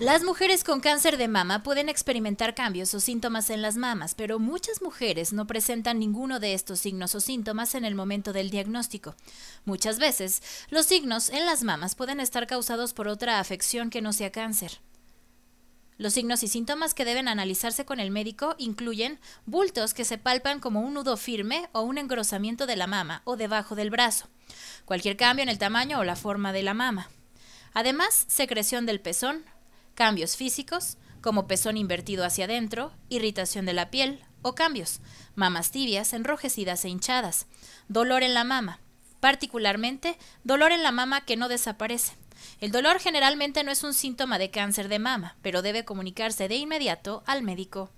Las mujeres con cáncer de mama pueden experimentar cambios o síntomas en las mamas, pero muchas mujeres no presentan ninguno de estos signos o síntomas en el momento del diagnóstico. Muchas veces, los signos en las mamas pueden estar causados por otra afección que no sea cáncer. Los signos y síntomas que deben analizarse con el médico incluyen bultos que se palpan como un nudo firme o un engrosamiento de la mama o debajo del brazo, cualquier cambio en el tamaño o la forma de la mama. Además, secreción del pezón, cambios físicos, como pezón invertido hacia adentro, irritación de la piel o cambios, mamas tibias, enrojecidas e hinchadas, dolor en la mama, particularmente dolor en la mama que no desaparece. El dolor generalmente no es un síntoma de cáncer de mama, pero debe comunicarse de inmediato al médico.